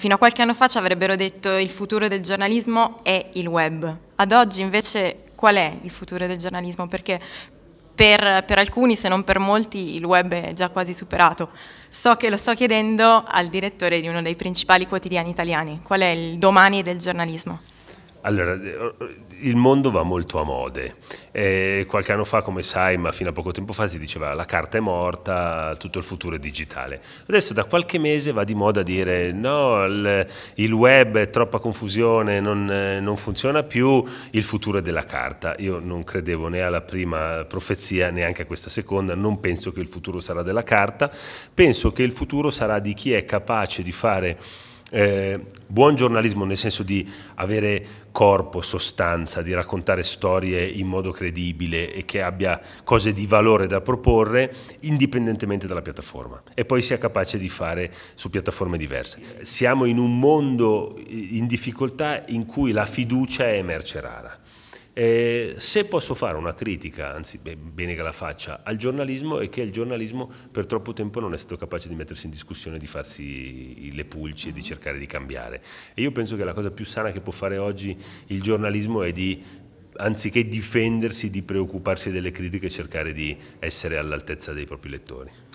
Fino a qualche anno fa ci avrebbero detto il futuro del giornalismo è il web. Ad oggi invece qual è il futuro del giornalismo? Perché per, per, alcuni, se non per molti, il web è già quasi superato. So che lo sto chiedendo al direttore di uno dei principali quotidiani italiani. Qual è il domani del giornalismo? Allora, eh, il mondo va molto a mode. E eh, qualche anno fa, come sai, ma fino a poco tempo fa si diceva la carta è morta, tutto il futuro è digitale. Adesso da qualche mese va di moda dire no, il, il web è troppa confusione, non, eh, non, funziona più, il futuro è della carta. Io non credevo né alla prima profezia né anche a questa seconda, non penso che il futuro sarà della carta, penso che il futuro sarà di chi è capace di fare eh, buon giornalismo nel senso di avere corpo, sostanza, di raccontare storie in modo credibile e che abbia cose di valore da proporre indipendentemente dalla piattaforma e poi sia capace di fare su piattaforme diverse. Siamo in un mondo eh, in difficoltà in cui la fiducia è merce rara. Eh, se posso fare una critica, anzi beh, bene che la faccia, al giornalismo è che il giornalismo per troppo tempo non è stato capace di mettersi in discussione, di farsi le pulci e di cercare di cambiare. E io penso che la cosa più sana che può fare oggi il giornalismo è di anziché difendersi, di preoccuparsi delle critiche, e cercare di essere all'altezza dei propri lettori.